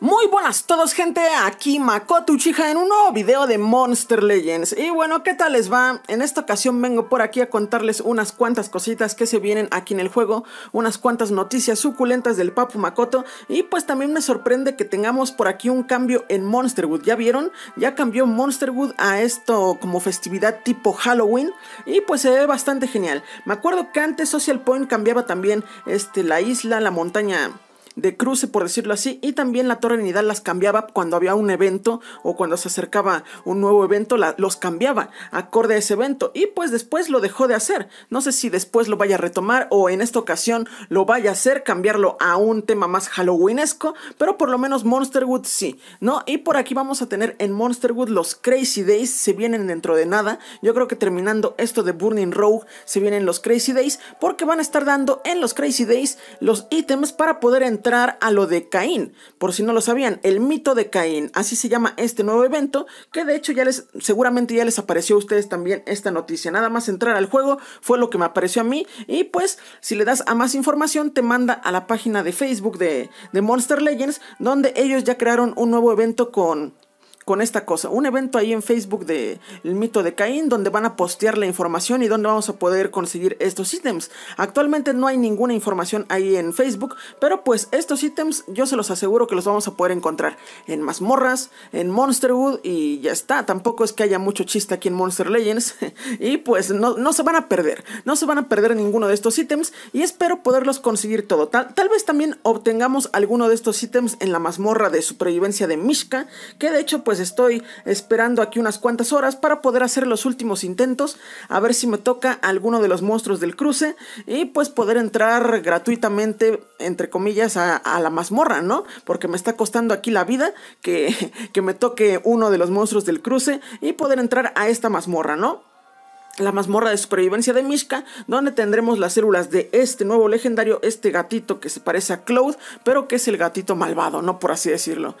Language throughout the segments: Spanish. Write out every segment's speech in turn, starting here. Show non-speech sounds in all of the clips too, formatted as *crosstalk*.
Muy buenas todos gente, aquí Makoto Chija en un nuevo video de Monster Legends Y bueno, ¿qué tal les va? En esta ocasión vengo por aquí a contarles unas cuantas cositas que se vienen aquí en el juego Unas cuantas noticias suculentas del Papu Makoto Y pues también me sorprende que tengamos por aquí un cambio en Monsterwood ¿Ya vieron? Ya cambió Monsterwood a esto como festividad tipo Halloween Y pues se ve bastante genial Me acuerdo que antes Social Point cambiaba también este, la isla, la montaña de cruce, por decirlo así, y también la Torre Nidal las cambiaba cuando había un evento o cuando se acercaba un nuevo evento, los cambiaba acorde a ese evento y pues después lo dejó de hacer. No sé si después lo vaya a retomar o en esta ocasión lo vaya a hacer, cambiarlo a un tema más halloweenesco, pero por lo menos Monsterwood sí, ¿no? Y por aquí vamos a tener en Monsterwood los Crazy Days, se vienen dentro de nada. Yo creo que terminando esto de Burning Rogue, se vienen los Crazy Days porque van a estar dando en los Crazy Days los ítems para poder entrar entrar a lo de Caín. Por si no lo sabían, el mito de Caín. Así se llama este nuevo evento, que de hecho ya les, seguramente ya les apareció a ustedes también esta noticia. Nada más entrar al juego fue lo que me apareció a mí. Y pues, si le das a más información, te manda a la página de Facebook de, de Monster Legends, donde ellos ya crearon un nuevo evento con con esta cosa. Un evento ahí en Facebook de El mito de Caín donde van a postear la información y donde vamos a poder conseguir estos ítems. Actualmente no hay ninguna información ahí en Facebook, pero pues estos ítems yo se los aseguro que los vamos a poder encontrar en mazmorras, en Monsterwood y ya está. Tampoco es que haya mucho chiste aquí en Monster Legends *laughs* y pues no, no se van a perder. No se van a perder ninguno de estos ítems y espero poderlos conseguir todo. Tal, tal vez también obtengamos alguno de estos ítems en la mazmorra de supervivencia de Mishka, que de hecho pues pues estoy esperando aquí unas cuantas horas para poder hacer los últimos intentos, a ver si me toca alguno de los monstruos del cruce y pues poder entrar gratuitamente, entre comillas, a, la mazmorra, ¿no? Porque me está costando aquí la vida que, *laughs* que me toque uno de los monstruos del cruce y poder entrar a esta mazmorra, ¿no? la mazmorra de supervivencia de Mishka, donde tendremos las células de este nuevo legendario, este gatito que se parece a Cloud, pero que es el gatito malvado, no por así decirlo.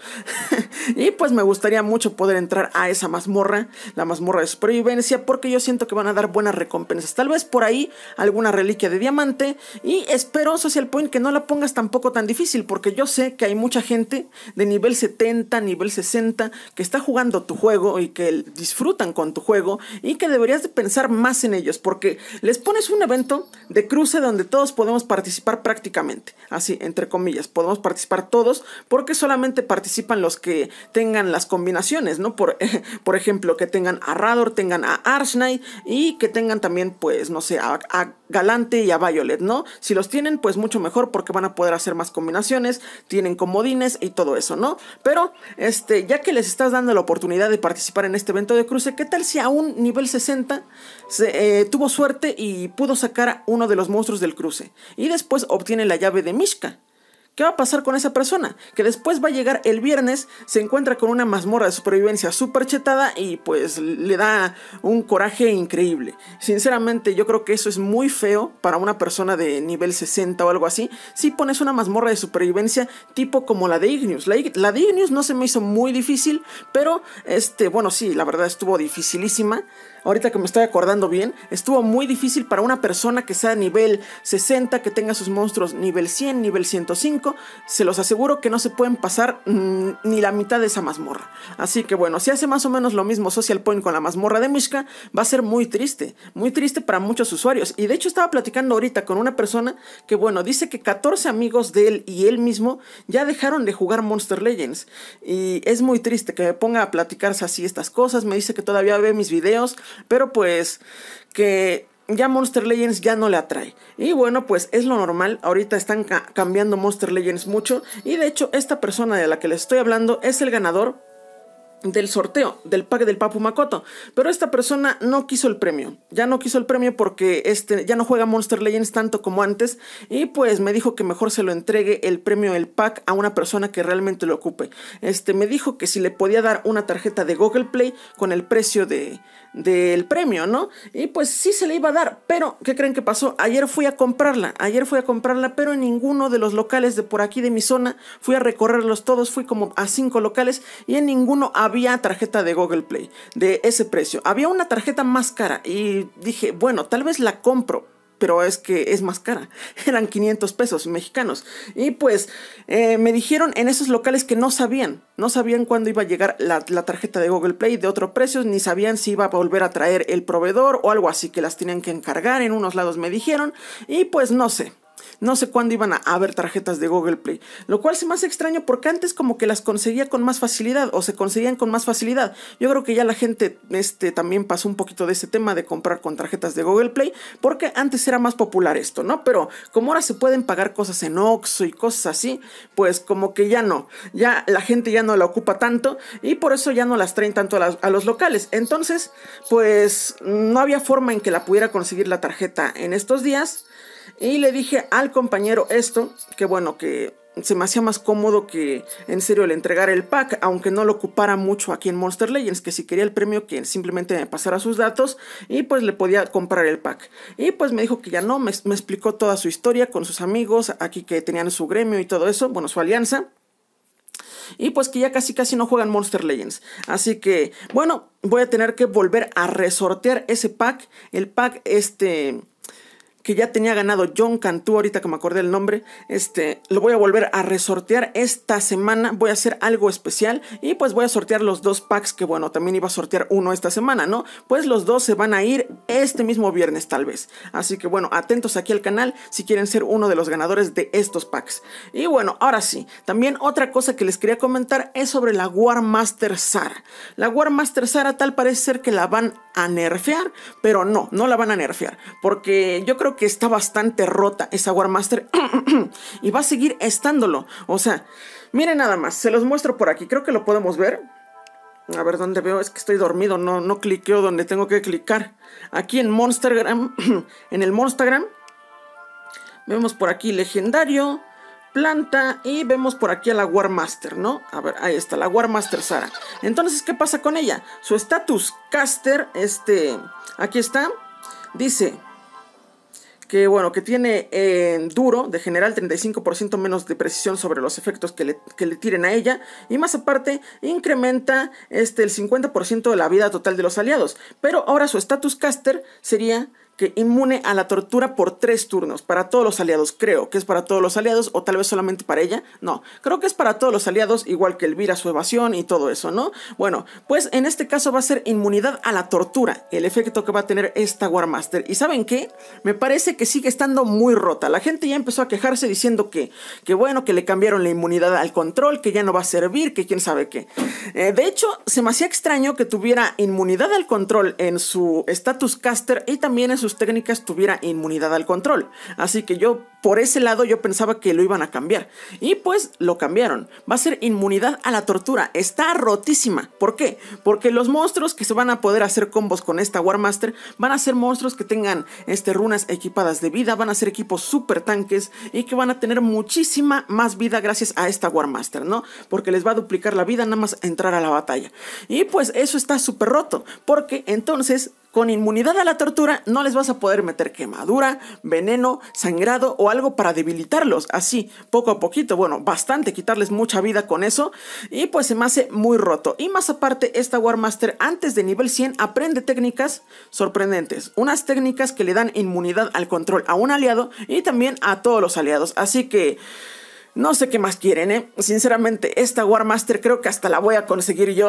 *laughs* y pues me gustaría mucho poder entrar a esa mazmorra, la mazmorra de supervivencia, porque yo siento que van a dar buenas recompensas. Tal vez por ahí alguna reliquia de diamante. Y espero, Social Point, que no la pongas tampoco tan difícil, porque yo sé que hay mucha gente de nivel 70, nivel 60, que está jugando tu juego y que disfrutan con tu juego y que deberías de pensar más en ellos, porque les pones un evento de cruce donde todos podemos participar prácticamente, así, entre comillas, podemos participar todos, porque solamente participan los que tengan las combinaciones, ¿no? Por, *laughs* por ejemplo, que tengan a Rador, tengan a Arshnight y que tengan también, pues, no sé, a, a Galante y a Violet, ¿no? Si los tienen, pues mucho mejor porque van a poder hacer más combinaciones, tienen comodines y todo eso, ¿no? Pero, este, ya que les estás dando la oportunidad de participar en este evento de cruce, ¿qué tal si a un nivel 60 eh, tuvo suerte y pudo sacar a uno de los monstruos del cruce. Y después obtiene la llave de Mishka. ¿Qué va a pasar con esa persona? Que después va a llegar el viernes, se encuentra con una mazmorra de supervivencia superchetada chetada y pues le da un coraje increíble. Sinceramente yo creo que eso es muy feo para una persona de nivel 60 o algo así. Si pones una mazmorra de supervivencia tipo como la de Igneous. La, de Igneous no se me hizo muy difícil, pero este, bueno sí, la verdad estuvo dificilísima ahorita que me estoy acordando bien, estuvo muy difícil para una persona que sea nivel 60, que tenga sus monstruos nivel 100, nivel 105. Se los aseguro que no se pueden pasar mm, ni la mitad de esa mazmorra. Así que bueno, si hace más o menos lo mismo Social Point con la mazmorra de Mishka, va a ser muy triste. Muy triste para muchos usuarios. Y de hecho estaba platicando ahorita con una persona que bueno, dice que 14 amigos de él y él mismo ya dejaron de jugar Monster Legends. Y es muy triste que me ponga a platicarse así estas cosas. Me dice que todavía ve mis videos pero pues que ya Monster Legends ya no le atrae. Y bueno, pues es lo normal. Ahorita están cambiando Monster Legends mucho. Y de hecho, esta persona de la que les estoy hablando es el ganador del sorteo del pack del Papu Makoto. Pero esta persona no quiso el premio. Ya no quiso el premio porque este, ya no juega Monster Legends tanto como antes. Y pues me dijo que mejor se lo entregue el premio del pack a una persona que realmente lo ocupe. Este, me dijo que si le podía dar una tarjeta de Google Play con el precio de, del premio, ¿no? Y pues sí se le iba a dar, pero ¿qué creen que pasó? Ayer fui a comprarla, ayer fui a comprarla, pero en ninguno de los locales de por aquí de mi zona, fui a recorrerlos todos, fui como a cinco locales y en ninguno había tarjeta de Google Play de ese precio. Había una tarjeta más cara y dije, bueno, tal vez la compro, pero es que es más cara. *laughs* Eran 500 pesos mexicanos. Y pues eh, me dijeron en esos locales que no sabían, no sabían cuándo iba a llegar la, la tarjeta de Google Play de otro precio, ni sabían si iba a volver a traer el proveedor o algo así, que las tenían que encargar en unos lados me dijeron. Y pues no sé, no sé cuándo iban a haber tarjetas de Google Play, lo cual se me hace extraño porque antes como que las conseguía con más facilidad o se conseguían con más facilidad. Yo creo que ya la gente este, también pasó un poquito de ese tema de comprar con tarjetas de Google Play porque antes era más popular esto, ¿no? Pero como ahora se pueden pagar cosas en Oxxo y cosas así, pues como que ya no, ya la gente ya no la ocupa tanto y por eso ya no las traen tanto a los locales. Entonces, pues no había forma en que la pudiera conseguir la tarjeta en estos días y le dije al compañero esto, que bueno, que se me hacía más cómodo que en serio le entregara el pack, aunque no lo ocupara mucho aquí en Monster Legends, que si quería el premio que simplemente me pasara sus datos y pues le podía comprar el pack. Y pues me dijo que ya no, me, me explicó toda su historia con sus amigos, aquí que tenían su gremio y todo eso, bueno, su alianza. Y pues que ya casi casi no juegan Monster Legends. Así que, bueno, voy a tener que volver a resortear ese pack. El pack este que ya tenía ganado John Cantú, ahorita que me acordé el nombre, este, lo voy a volver a resortear esta semana, voy a hacer algo especial y pues voy a sortear los dos packs que bueno, también iba a sortear uno esta semana, ¿no? Pues los dos se van a ir este mismo viernes tal vez. Así que bueno, atentos aquí al canal si quieren ser uno de los ganadores de estos packs. Y bueno, ahora sí, también otra cosa que les quería comentar es sobre la War Master Sara. La War Master Sara tal parece ser que la van a nerfear, pero no, no la van a nerfear, porque yo creo que está bastante rota esa Warmaster *clears throat* y va a seguir estándolo. O sea, miren nada más, se los muestro por aquí, creo que lo podemos ver. A ver dónde veo, es que estoy dormido, no, no cliqueo donde tengo que clicar. Aquí en Monstergram, *clears throat* en el Monstergram, vemos por aquí legendario, planta y vemos por aquí a la Warmaster, ¿no? A ver, ahí está, la Warmaster Sara. Entonces, ¿qué pasa con ella? Su status caster, este, aquí está, dice que bueno, que tiene en eh, duro de general 35% menos de precisión sobre los efectos que le, tiren a ella y más aparte incrementa este el 50% de la vida total de los aliados, pero ahora su status caster sería que inmune a la tortura por tres turnos, para todos los aliados, creo que es para todos los aliados, o tal vez solamente para ella, no, creo que es para todos los aliados, igual que el Elvira, su evasión y todo eso, ¿no? Bueno, pues en este caso va a ser inmunidad a la tortura, el efecto que va a tener esta Warmaster, y ¿saben qué? Me parece que sigue estando muy rota, la gente ya empezó a quejarse diciendo que, que bueno, que le cambiaron la inmunidad al control, que ya no va a servir, que quién sabe qué. Eh, de hecho, se me hacía extraño que tuviera inmunidad al control en su status caster y también en sus técnicas tuviera inmunidad al control. Así que yo, por ese lado, yo pensaba que lo iban a cambiar. Y pues lo cambiaron. Va a ser inmunidad a la tortura. Está rotísima. ¿Por qué? Porque los monstruos que se van a poder hacer combos con esta Warmaster van a ser monstruos que tengan este, runas equipadas de vida, van a ser equipos super tanques y que van a tener muchísima más vida gracias a esta Warmaster, ¿no? Porque les va a duplicar la vida nada más entrar a la batalla. Y pues eso está súper roto, porque entonces con inmunidad a la tortura no les vas a poder meter quemadura, veneno, sangrado o algo para debilitarlos. Así, poco a poquito, bueno, bastante, quitarles mucha vida con eso. Y pues se me hace muy roto. Y más aparte, esta Warmaster antes de nivel 100 aprende técnicas sorprendentes. Unas técnicas que le dan inmunidad al control a un aliado y también a todos los aliados. Así que... No sé qué más quieren, ¿eh? Sinceramente, esta Warmaster creo que hasta la voy a conseguir yo.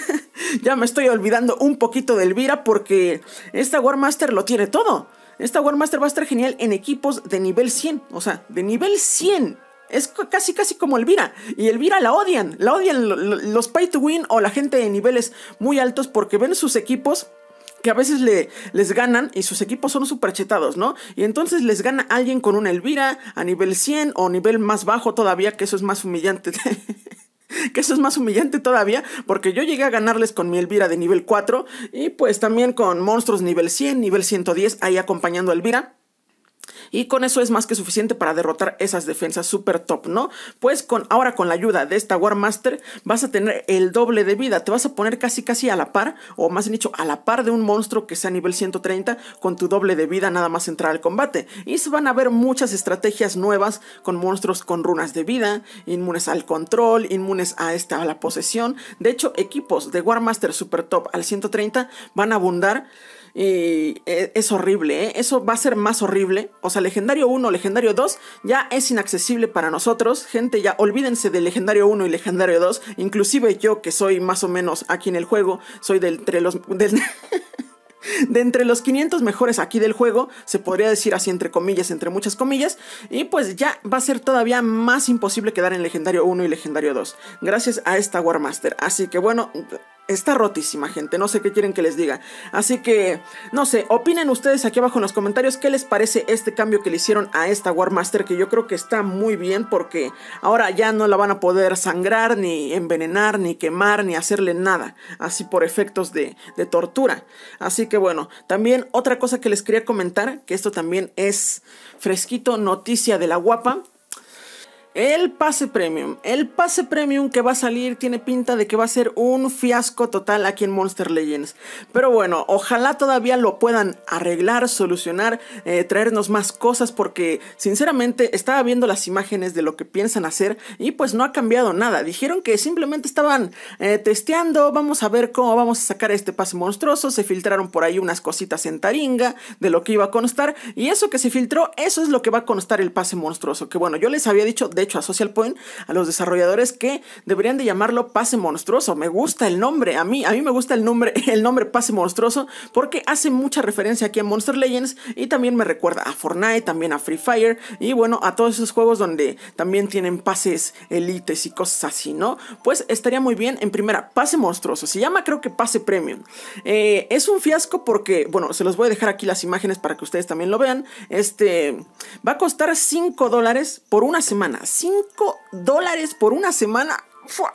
*laughs* ya me estoy olvidando un poquito de Elvira porque esta Warmaster lo tiene todo. Esta Warmaster va a estar genial en equipos de nivel 100, o sea, de nivel 100. Es casi, casi como Elvira. Y Elvira la odian. La odian los pay to win o la gente de niveles muy altos porque ven sus equipos que a veces le, les ganan y sus equipos son súper chetados, ¿no? Y entonces les gana alguien con una Elvira a nivel 100 o nivel más bajo todavía, que eso es más humillante. *laughs* *laughs* que eso es más humillante todavía, porque yo llegué a ganarles con mi Elvira de nivel 4 y pues también con monstruos nivel 100, nivel 110, ahí acompañando a Elvira y con eso es más que suficiente para derrotar esas defensas super top, ¿no? Pues con, ahora con la ayuda de esta Warmaster vas a tener el doble de vida, te vas a poner casi casi a la par, o más bien dicho, a la par de un monstruo que sea nivel 130 con tu doble de vida nada más entrar al combate. Y se van a ver muchas estrategias nuevas con monstruos con runas de vida, inmunes al control, inmunes a esta a la posesión. De hecho, equipos de Warmaster super top al 130 van a abundar y eh, es horrible, ¿eh? Eso va a ser más horrible. O sea, legendario 1, legendario 2 ya es inaccesible para nosotros. Gente, ya olvídense de legendario 1 y legendario 2. Inclusive yo que soy más o menos aquí en el juego, soy de entre los... *laughs* De entre los 500 mejores aquí del juego, se podría decir así entre comillas, entre muchas comillas, y pues ya va a ser todavía más imposible quedar en Legendario 1 y Legendario 2, gracias a esta Warmaster. Así que bueno, Está rotísima, gente. No sé qué quieren que les diga. Así que, no sé, opinen ustedes aquí abajo en los comentarios qué les parece este cambio que le hicieron a esta Warmaster, que yo creo que está muy bien porque ahora ya no la van a poder sangrar, ni envenenar, ni quemar, ni hacerle nada, así por efectos de, de tortura. Así que bueno, también otra cosa que les quería comentar, que esto también es fresquito, noticia de la guapa, el pase premium. El pase premium que va a salir tiene pinta de que va a ser un fiasco total aquí en Monster Legends. Pero bueno, ojalá todavía lo puedan arreglar, solucionar, eh, traernos más cosas porque sinceramente estaba viendo las imágenes de lo que piensan hacer y pues no ha cambiado nada. Dijeron que simplemente estaban eh, testeando, vamos a ver cómo vamos a sacar este pase monstruoso. Se filtraron por ahí unas cositas en taringa de lo que iba a constar y eso que se filtró, eso es lo que va a constar el pase monstruoso. Que bueno, yo les había dicho de hecho a Social Point, a los desarrolladores que deberían de llamarlo pase monstruoso. Me gusta el nombre, a mí, a mí me gusta el nombre, *laughs* el nombre pase monstruoso porque hace mucha referencia aquí a Monster Legends y también me recuerda a Fortnite, también a Free Fire y bueno, a todos esos juegos donde también tienen pases elites y cosas así, ¿no? Pues estaría muy bien en primera, pase monstruoso. Se llama creo que pase premium. Eh, es un fiasco porque, bueno, se los voy a dejar aquí las imágenes para que ustedes también lo vean. Este va a costar 5 dólares por una semana. 5 dólares por una semana. ¡Fua!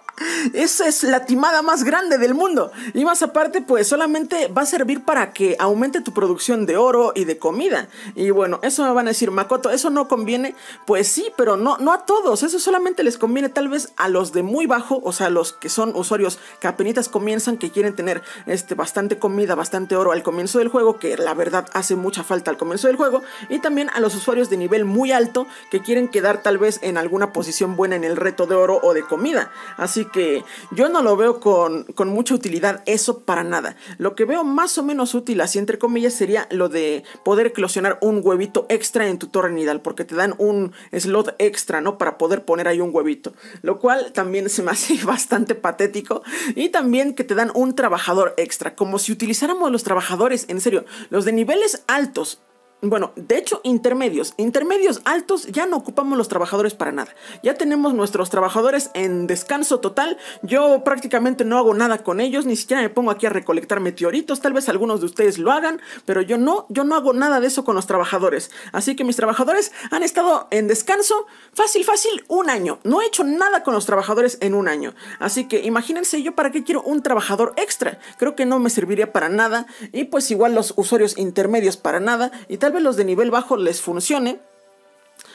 Esa es la timada más grande del mundo. Y más aparte, pues solamente va a servir para que aumente tu producción de oro y de comida. Y bueno, eso me van a decir, Makoto, ¿eso no conviene? Pues sí, pero no, no a todos. Eso solamente les conviene tal vez a los de muy bajo, o sea, los que son usuarios que apenas comienzan, que quieren tener este, bastante comida, bastante oro al comienzo del juego, que la verdad hace mucha falta al comienzo del juego. Y también a los usuarios de nivel muy alto que quieren quedar tal vez en alguna posición buena en el reto de oro o de comida. Así Así que yo no lo veo con, con mucha utilidad eso para nada. Lo que veo más o menos útil, así entre comillas, sería lo de poder eclosionar un huevito extra en tu torre nidal, porque te dan un slot extra, ¿no? Para poder poner ahí un huevito, lo cual también se me *laughs* hace bastante patético. Y también que te dan un trabajador extra, como si utilizáramos los trabajadores, en serio, los de niveles altos bueno, de hecho, intermedios. Intermedios altos ya no ocupamos los trabajadores para nada. Ya tenemos nuestros trabajadores en descanso total. Yo prácticamente no hago nada con ellos, ni siquiera me pongo aquí a recolectar meteoritos. Tal vez algunos de ustedes lo hagan, pero yo no, yo no hago nada de eso con los trabajadores. Así que mis trabajadores han estado en descanso fácil, fácil, un año. No he hecho nada con los trabajadores en un año. Así que imagínense yo para qué quiero un trabajador extra. Creo que no me serviría para nada. Y pues igual los usuarios intermedios para nada. Y tal los de nivel bajo les funcione,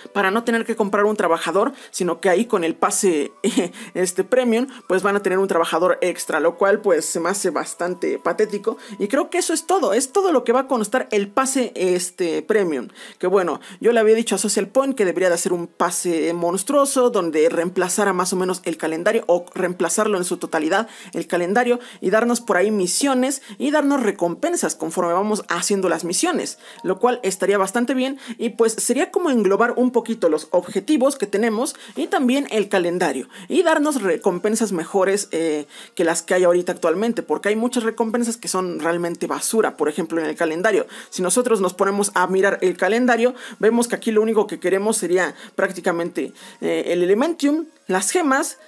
para no tener que comprar un trabajador, sino que ahí con el pase *laughs* este premium, pues van a tener un trabajador extra, lo cual pues se me hace bastante patético. Y creo que eso es todo, es todo lo que va a constar el pase este premium. Que bueno, yo le había dicho a Social Point que debería de hacer un pase monstruoso donde reemplazara más o menos el calendario o reemplazarlo en su totalidad el calendario y darnos por ahí misiones y darnos recompensas conforme vamos haciendo las misiones, lo cual estaría bastante bien y pues sería como englobar un poquito los objetivos que tenemos y también el calendario y darnos recompensas mejores eh, que las que hay ahorita actualmente, porque hay muchas recompensas que son realmente basura, por ejemplo en el calendario. Si nosotros nos ponemos a mirar el calendario, vemos que aquí lo único que queremos sería prácticamente eh, el Elementium, las gemas,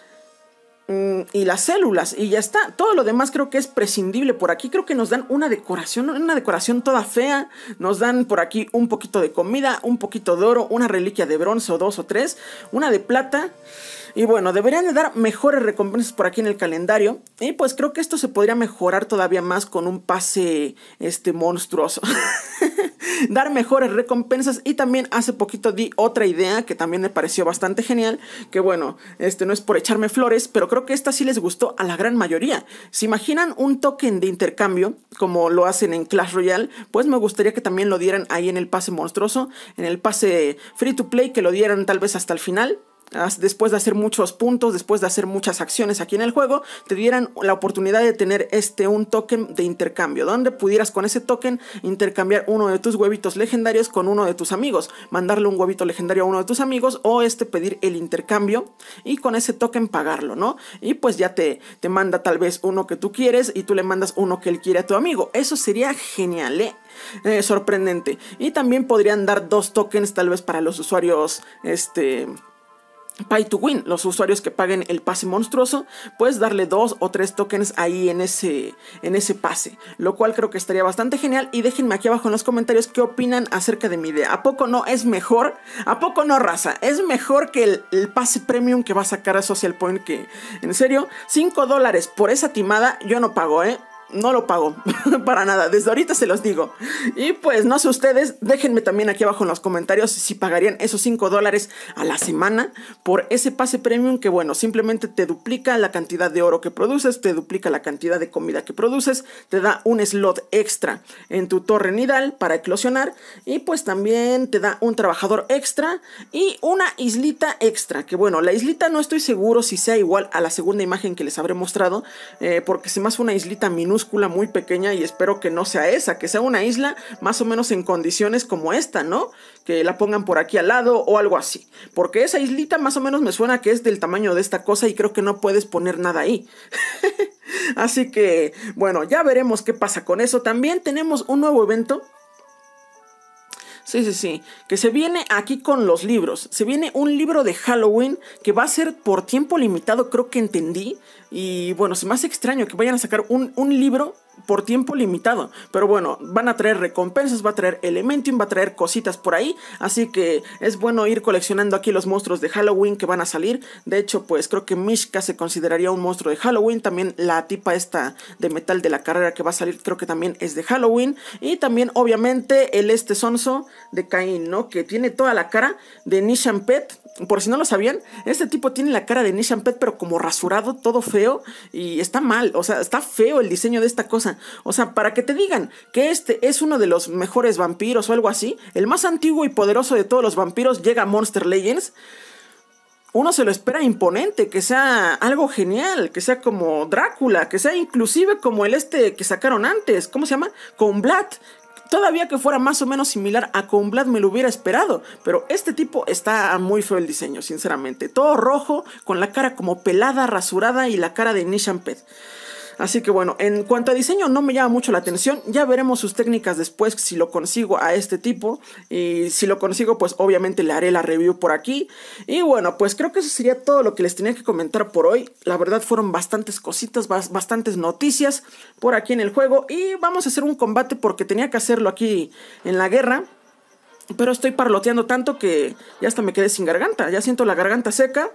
Mm, y las células y ya está. Todo lo demás creo que es prescindible. Por aquí creo que nos dan una decoración, una decoración toda fea. Nos dan por aquí un poquito de comida, un poquito de oro, una reliquia de bronce o dos o tres, una de plata. Y bueno, deberían de dar mejores recompensas por aquí en el calendario. Y pues creo que esto se podría mejorar todavía más con un pase este monstruoso. *laughs* dar mejores recompensas y también hace poquito di otra idea que también me pareció bastante genial, que bueno, este no es por echarme flores, pero creo que esta sí les gustó a la gran mayoría. si imaginan un token de intercambio como lo hacen en Clash Royale? Pues me gustaría que también lo dieran ahí en el pase monstruoso, en el pase free to play, que lo dieran tal vez hasta el final después de hacer muchos puntos, después de hacer muchas acciones aquí en el juego, te dieran la oportunidad de tener este un token de intercambio, donde pudieras con ese token intercambiar uno de tus huevitos legendarios con uno de tus amigos, mandarle un huevito legendario a uno de tus amigos o este pedir el intercambio y con ese token pagarlo, ¿no? Y pues ya te, te manda tal vez uno que tú quieres y tú le mandas uno que él quiere a tu amigo. Eso sería genial, Eh, eh sorprendente. Y también podrían dar dos tokens tal vez para los usuarios, este Pay to Win, los usuarios que paguen el pase monstruoso, puedes darle dos o tres tokens ahí en ese, en ese pase, lo cual creo que estaría bastante genial. Y déjenme aquí abajo en los comentarios qué opinan acerca de mi idea. ¿A poco no es mejor? ¿A poco no, raza? Es mejor que el, pase premium que va a sacar a Social Point, que en serio, 5 dólares por esa timada yo no pago, ¿eh? no lo pago *laughs* para nada, desde ahorita se los digo. Y pues no sé ustedes, déjenme también aquí abajo en los comentarios si pagarían esos 5 dólares a la semana por ese pase premium que bueno, simplemente te duplica la cantidad de oro que produces, te duplica la cantidad de comida que produces, te da un slot extra en tu torre nidal para eclosionar y pues también te da un trabajador extra y una islita extra, que bueno, la islita no estoy seguro si sea igual a la segunda imagen que les habré mostrado, eh, porque se me hace una islita minúscula muy pequeña y espero que no sea esa, que sea una isla más o menos en condiciones como esta, ¿no? Que la pongan por aquí al lado o algo así. Porque esa islita más o menos me suena que es del tamaño de esta cosa y creo que no puedes poner nada ahí. *laughs* así que, bueno, ya veremos qué pasa con eso. También tenemos un nuevo evento Sí, sí, sí. Que se viene aquí con los libros. Se viene un libro de Halloween que va a ser por tiempo limitado, creo que entendí. Y bueno, se más extraño que vayan a sacar un, un libro por tiempo limitado. Pero bueno, van a traer recompensas, va a traer Elementium, va a traer cositas por ahí. Así que es bueno ir coleccionando aquí los monstruos de Halloween que van a salir. De hecho, pues creo que Mishka se consideraría un monstruo de Halloween. También la tipa esta de metal de la carrera que va a salir creo que también es de Halloween. Y también obviamente el este sonso de Cain, ¿no? Que tiene toda la cara de Nishan Pet. Por si no lo sabían, este tipo tiene la cara de Nishan Pet pero como rasurado, todo feo. Y está mal, o sea, está feo el diseño de esta cosa. O sea, para que te digan que este es uno de los mejores vampiros o algo así, el más antiguo y poderoso de todos los vampiros llega a Monster Legends. Uno se lo espera imponente, que sea algo genial, que sea como Drácula, que sea inclusive como el este que sacaron antes, ¿cómo se llama? Con Blood. Todavía que fuera más o menos similar a Con Blood me lo hubiera esperado, pero este tipo está muy feo el diseño, sinceramente. Todo rojo, con la cara como pelada, rasurada y la cara de Nishan Así que bueno, en cuanto a diseño no me llama mucho la atención, ya veremos sus técnicas después si lo consigo a este tipo y si lo consigo pues obviamente le haré la review por aquí. Y bueno, pues creo que eso sería todo lo que les tenía que comentar por hoy. La verdad fueron bastantes cositas, bastantes noticias por aquí en el juego y vamos a hacer un combate porque tenía que hacerlo aquí en la guerra. Pero estoy parloteando tanto que ya hasta me quedé sin garganta. Ya siento la garganta seca.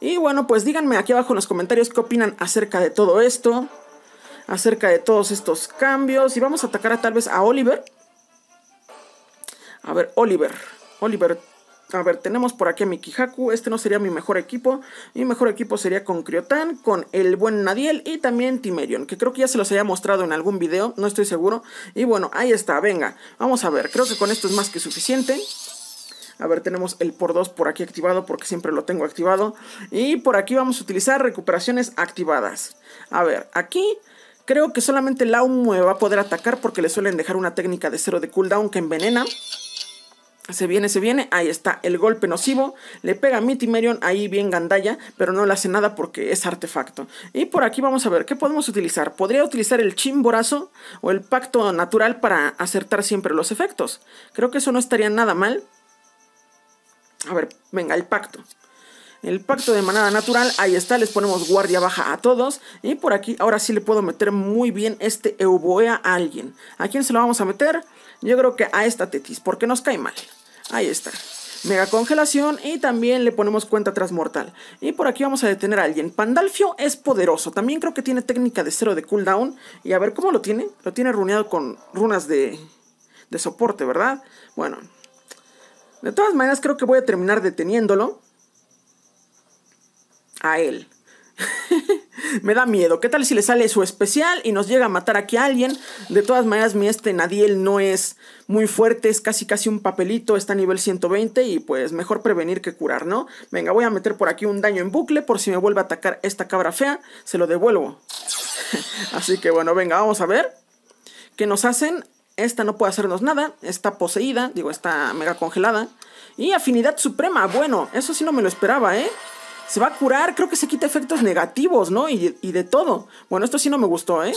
Y bueno, pues díganme aquí abajo en los comentarios qué opinan acerca de todo esto, acerca de todos estos cambios. Y vamos a atacar a, tal vez a Oliver. A ver, Oliver. Oliver. A ver, tenemos por aquí a Mikihaku. Este no sería mi mejor equipo. Mi mejor equipo sería con Criotán, con el buen Nadiel y también Timerion, que creo que ya se los había mostrado en algún video, no estoy seguro. Y bueno, ahí está, venga. Vamos a ver, creo que con esto es más que suficiente. A ver, tenemos el por 2 por aquí activado porque siempre lo tengo activado. Y por aquí vamos a utilizar recuperaciones activadas. A ver, aquí creo que solamente la me va a poder atacar porque le suelen dejar una técnica de 0 de cooldown que envenena. Se viene, se viene, ahí está, el golpe nocivo, le pega a mi Timerion ahí bien gandalla, pero no le hace nada porque es artefacto. Y por aquí vamos a ver, ¿qué podemos utilizar? Podría utilizar el chimborazo o el pacto natural para acertar siempre los efectos. Creo que eso no estaría nada mal. A ver, venga, el pacto. El pacto de manada natural, ahí está, les ponemos guardia baja a todos. Y por aquí, ahora sí le puedo meter muy bien este Euboea a alguien. ¿A quién se lo vamos a meter? Yo creo que a esta Tetis, porque nos cae mal. Ahí está. Mega congelación y también le ponemos cuenta transmortal. Y por aquí vamos a detener a alguien. Pandalfio es poderoso. También creo que tiene técnica de cero de cooldown. Y a ver cómo lo tiene. Lo tiene runeado con runas de, de soporte, ¿verdad? Bueno, de todas maneras, creo que voy a terminar deteniéndolo. A él. *laughs* me da miedo. ¿Qué tal si le sale su especial y nos llega a matar aquí a alguien? De todas maneras, mi este Nadiel no es muy fuerte, es casi casi un papelito, está a nivel 120 y pues mejor prevenir que curar, ¿no? Venga, voy a meter por aquí un daño en bucle por si me vuelve a atacar esta cabra fea, se lo devuelvo. *laughs* Así que bueno, venga, vamos a ver. ¿Qué nos hacen? Esta no puede hacernos nada. Está poseída, digo, está mega congelada. Y afinidad suprema, bueno, eso sí no me lo esperaba, ¿eh? Se va a curar, creo que se quita efectos negativos, ¿no? Y, de todo. Bueno, esto sí no me gustó, ¿eh?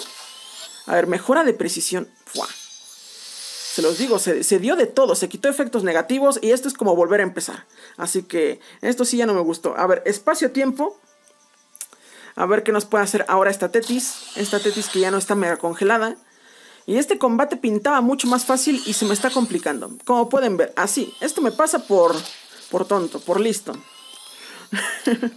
A ver, mejora de precisión. Se los digo, se, se, dio de todo, se quitó efectos negativos y esto es como volver a empezar. Así que esto sí ya no me gustó. A ver, espacio-tiempo. A ver qué nos puede hacer ahora esta Tetis. Esta Tetis que ya no está mega congelada. Y este combate pintaba mucho más fácil y se me está complicando. Como pueden ver, así. Esto me pasa por, por tonto, por listo. *laughs*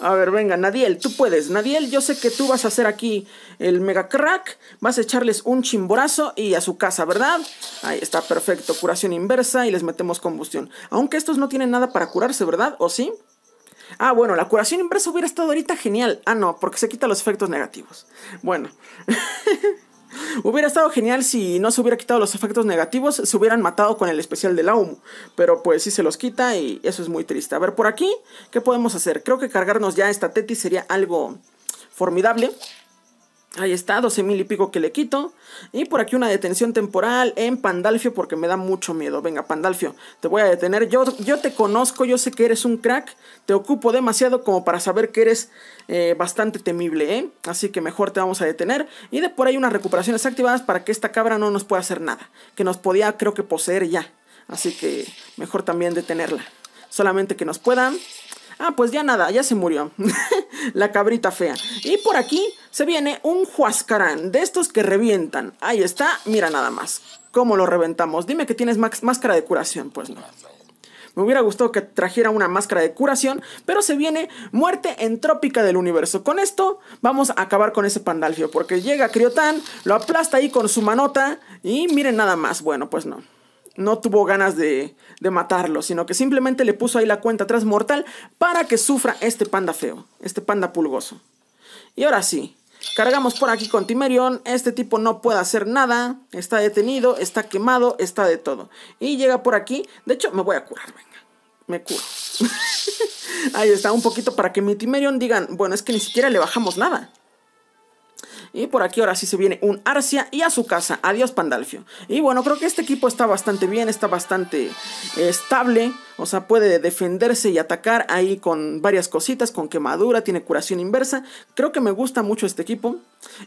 a ver, venga, Nadiel, tú puedes. Nadiel, yo sé que tú vas a hacer aquí el mega crack. Vas a echarles un chimborazo y a su casa, ¿verdad? Ahí está, perfecto. Curación inversa y les metemos combustión. Aunque estos no tienen nada para curarse, ¿verdad? ¿O sí? Ah, bueno, la curación inversa hubiera estado ahorita genial. Ah, no, porque se quita los efectos negativos. Bueno. *laughs* Hubiera estado genial si no se hubiera quitado los efectos negativos, se hubieran matado con el especial de la Pero pues sí se los quita y eso es muy triste. A ver, por aquí, ¿qué podemos hacer? Creo que cargarnos ya esta tetis sería algo formidable. Ahí está, 12 mil y pico que le quito. Y por aquí una detención temporal en Pandalfio porque me da mucho miedo. Venga, Pandalfio, te voy a detener. Yo, yo te conozco, yo sé que eres un crack. Te ocupo demasiado como para saber que eres eh, bastante temible, ¿eh? Así que mejor te vamos a detener. Y de por ahí unas recuperaciones activadas para que esta cabra no nos pueda hacer nada. Que nos podía, creo que, poseer ya. Así que mejor también detenerla. Solamente que nos puedan Ah, pues ya nada, ya se murió. *laughs* la cabrita fea. Y por aquí se viene un huascarán, de estos que revientan. Ahí está, mira nada más. ¿Cómo lo reventamos? Dime que tienes máscara de curación, pues no. Me hubiera gustado que trajera una máscara de curación, pero se viene muerte entrópica del universo. Con esto vamos a acabar con ese Pandalfio, porque llega Criotán, lo aplasta ahí con su manota y miren nada más. Bueno, pues no no tuvo ganas de, matarlo, sino que simplemente le puso ahí la cuenta atrás mortal para que sufra este panda feo, este panda pulgoso. Y ahora sí, Cargamos por aquí con Timerion, este tipo no puede hacer nada, está detenido, está quemado, está de todo. Y llega por aquí, de hecho me voy a curar, venga, me curo. *laughs* Ahí está, un poquito para que mi Timerion digan, bueno, es que ni siquiera le bajamos nada. Y por aquí ahora sí se viene un Arcia y a su casa. Adiós Pandalfio. Y bueno, creo que este equipo está bastante bien, está bastante estable. O sea, puede defenderse y atacar ahí con varias cositas, con quemadura, tiene curación inversa. Creo que me gusta mucho este equipo.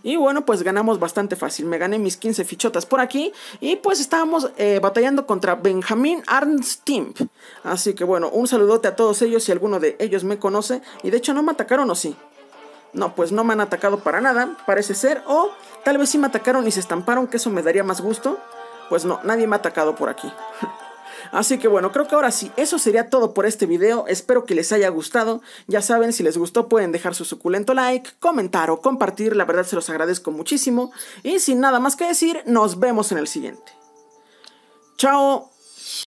Y bueno, pues ganamos bastante fácil. Me gané mis 15 fichotas por aquí. Y pues estábamos eh, batallando contra Benjamin Arnstimp. Así que bueno, un saludote a todos ellos si alguno de ellos me conoce. Y de hecho no me atacaron o sí no, pues no me han atacado para nada, parece ser, o tal vez sí me atacaron y se estamparon, que eso me daría más gusto. Pues no, nadie me ha atacado por aquí. *laughs* Así que bueno, creo que ahora sí, eso sería todo por este video, espero que les haya gustado, ya saben, si les gustó pueden dejar su suculento like, comentar o compartir, la verdad se los agradezco muchísimo, y sin nada más que decir, nos vemos en el siguiente. Chao.